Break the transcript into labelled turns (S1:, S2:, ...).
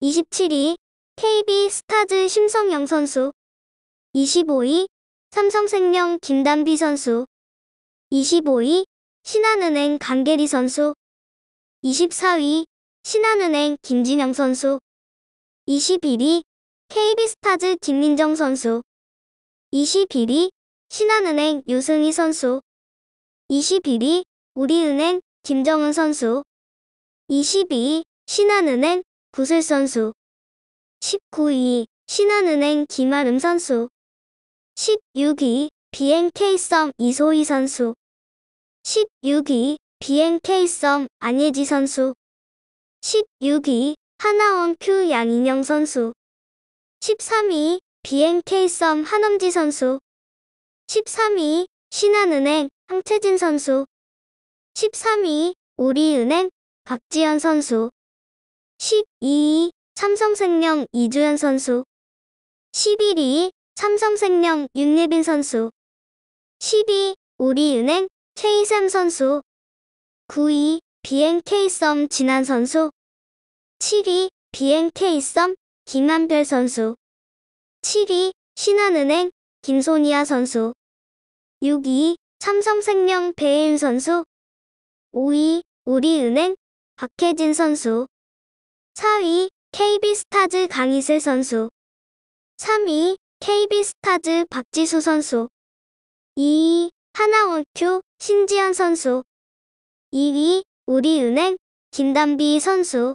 S1: 27위 KB 스타즈 심성영 선수
S2: 25위 삼성생명 김단비 선수 25위 신한은행 강계리 선수 24위 신한은행 김진영 선수 21위 KB스타즈 김민정 선수 21위 신한은행 유승희 선수 21위 우리은행 김정은 선수 22위 신한은행 구슬 선수 19위 신한은행 김아름 선수 16위 BNK 썸 이소희 선수 16위 BNK 썸 안예지 선수 16위 하나원 큐 양인영 선수 13위 BNK 썸 한엄지 선수 13위 신한은행 황채진 선수 13위 우리은행 박지현 선수 12위 삼성생명 이주현 선수 11위 삼성생명 윤예빈 선수 12 우리은행 최이샘 선수 9위 BNK썸 진한 선수 7위 BNK썸 김한별 선수 7위 신한은행 김소니아 선수 6위 삼성생명 배혜윤 선수 5위 우리은행 박혜진 선수 4위 KB스타즈 강희슬 선수 3위 KB스타즈 박지수 선수 2위 하나원큐
S1: 신지현 선수 2위 우리은행 김담비 선수